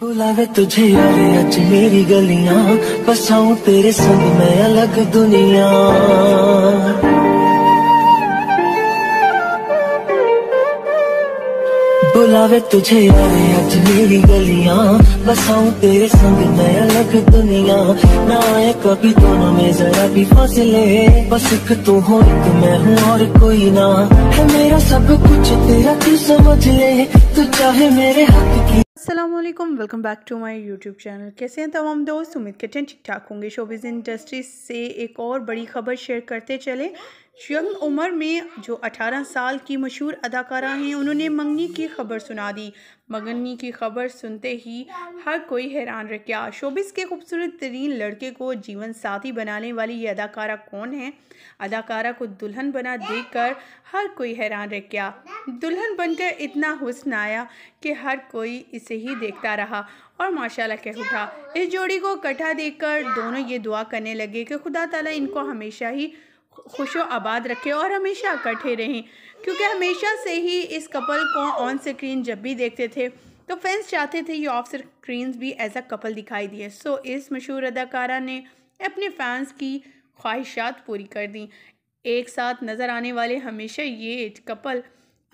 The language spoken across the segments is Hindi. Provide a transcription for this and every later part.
बुलावे तुझे अरे आज मेरी गलियां बसाऊं तेरे संग मैं अलग दुनिया बुलावे तुझे यारे आज मेरी गलियां बसाऊं तेरे संग मैं अलग दुनिया ना आए कभी दोनों में जरा भी फासले बस एक तू हो एक मैं हूँ और कोई ना है मेरा सब कुछ तेरा तू समझ ले तू चाहे मेरे हक की असलम welcome back to my YouTube channel कैसे हैं तमाम दोस्त उम्मीद करते हैं ठीक ठाक होंगे शोबिज़ इंडस्ट्री से एक और बड़ी खबर शेयर करते चले शम उमर में जो 18 साल की मशहूर अदाकारा हैं उन्होंने मंगनी की खबर सुना दी मंगनी की खबर सुनते ही हर कोई हैरान रह गया शोबिस के खूबसूरत तरीन लड़के को जीवन साथी बनाने वाली ये अदाकारा कौन है अदाकारा को दुल्हन बना देखकर हर कोई हैरान रह गया दुल्हन बनकर इतना हुस्न आया कि हर कोई इसे ही देखता रहा और माशाल्लाह कह उठा इस जोड़ी को इकट्ठा देख दोनों ये दुआ करने लगे कि खुदा तला इनको हमेशा ही खुश आबाद रखें और हमेशा इकट्ठे रहें क्योंकि हमेशा से ही इस कपल को ऑन स्क्रीन जब भी देखते थे तो फैंस चाहते थे ये ऑफ स्क्रीन भी एज अ कपल दिखाई दिए सो इस मशहूर अदाकारा ने अपने फैंस की ख्वाहिशात पूरी कर दी एक साथ नज़र आने वाले हमेशा ये कपल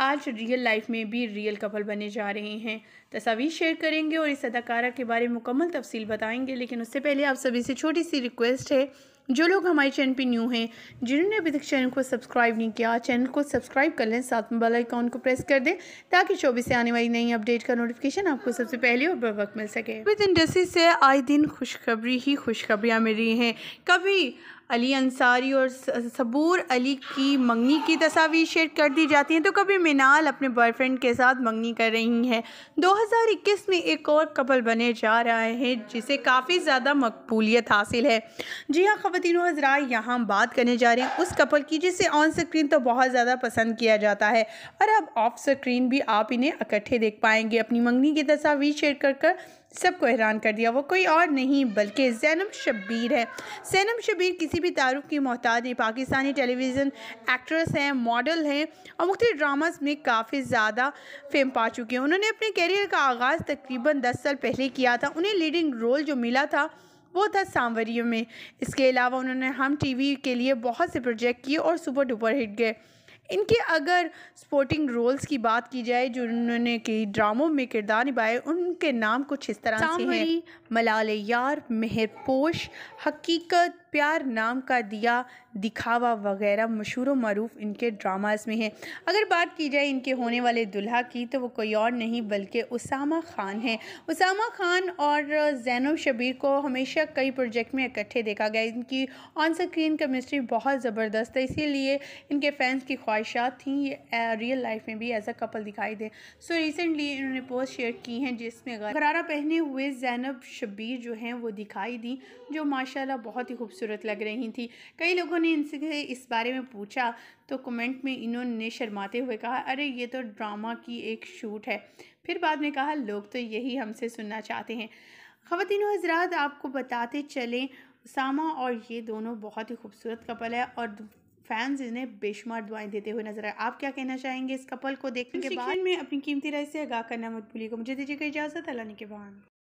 आज रियल लाइफ में भी रियल कपल बने जा रहे हैं तस्वीर शेयर करेंगे और इस अदाकारा के बारे में मुकम्मल तफसील बताएंगे लेकिन उससे पहले आप सभी से छोटी सी रिक्वेस्ट है जो लोग हमारे चैनल पे न्यू हैं जिन्होंने अभी तक चैनल को सब्सक्राइब नहीं किया चैनल को सब्सक्राइब कर लें साथ में बेल आइकॉन को प्रेस कर दें ताकि चौबीस से आने वाली नई अपडेट का नोटिफिकेशन आपको सबसे पहले और बर वक्त मिल सके विद इंडस्ट्री से आए दिन खुशखबरी ही खुशखबरियाँ मिल रही हैं कभी अली अंसारी और सबूर अली की मंगनी की तस्वीर शेयर कर दी जाती हैं तो कभी मिनाल अपने बॉयफ्रेंड के साथ मंगनी कर रही हैं 2021 में एक और कपल बने जा रहे हैं जिसे काफ़ी ज़्यादा मकबूलियत हासिल है जी हाँ ख़वान हजरा यहाँ बात करने जा रहे हैं उस कपल की जिसे ऑन स्क्रीन तो बहुत ज़्यादा पसंद किया जाता है और अब ऑफ स्क्रीन भी आप इन्हें इकट्ठे देख पाएंगे अपनी मंगनी की तस्वीर शेयर कर कर सबको हैरान कर दिया वो कोई और नहीं बल्कि जैनम शब्बीर है जैनम शब्बीर किसी भी तारुफ की मोहताज नहीं पाकिस्तानी टेलीविज़न एक्ट्रेस हैं मॉडल हैं और मुख्त ड्रामास में काफ़ी ज़्यादा फेम पा चुके हैं उन्होंने अपने कैरियर का आगाज़ तकरीबन दस साल पहले किया था उन्हें लीडिंग रोल जो मिला था वो था सांवरियों में इसके अलावा उन्होंने हम टीवी के लिए बहुत से प्रोजेक्ट किए और सुपर डुपर हिट गए इनके अगर स्पोर्टिंग रोल्स की बात की जाए जो उन्होंने कई ड्रामों में किरदार निभाए उनके नाम कुछ इस तरह से हैं मलाल यार मेहरपोश हकीकत प्यार नाम का दिया दिखावा वगैरह मशहूर व मरूफ इनके ड्रामाज़ में है अगर बात की जाए इनके होने वाले दुल्हा की तो वो कोई और नहीं बल्कि उसामा ख़ान हैं उसामा ख़ान और जैनब शबीर को हमेशा कई प्रोजेक्ट में इकट्ठे देखा गया इनकी ऑन स्क्रीन केमिस्ट्री बहुत ज़बरदस्त है इसीलिए इनके फैंस की ख्वाहिशात थी ये रियल लाइफ में भी एज अ कपल दिखाई दे सो रिसेंटली इन्होंने पोस्ट शेयर की हैं जिसमें गरारा पहने हुए जैनब शबीर जो हैं वो दिखाई दी जो माशाल्लाह बहुत ही खूबसूरत खूबसूरत लग रही थी कई लोगों ने इनसे इस बारे में पूछा तो कमेंट में इन्होंने शर्माते हुए कहा अरे ये तो ड्रामा की एक शूट है फिर बाद में कहा लोग तो यही हमसे सुनना चाहते हैं ख़वान हजरात आपको बताते चलें उसामा और ये दोनों बहुत ही खूबसूरत कपल है और फैंस इन्हें बेशुमार दुआएं देते हुए नजर आए आप क्या कहना चाहेंगे इस कपल को देखने के बाद में अपनी कीमती राय से आगाह करना मत भूलिएगा मुझे दीजिएगा इजाज़त अल्लाह के बाद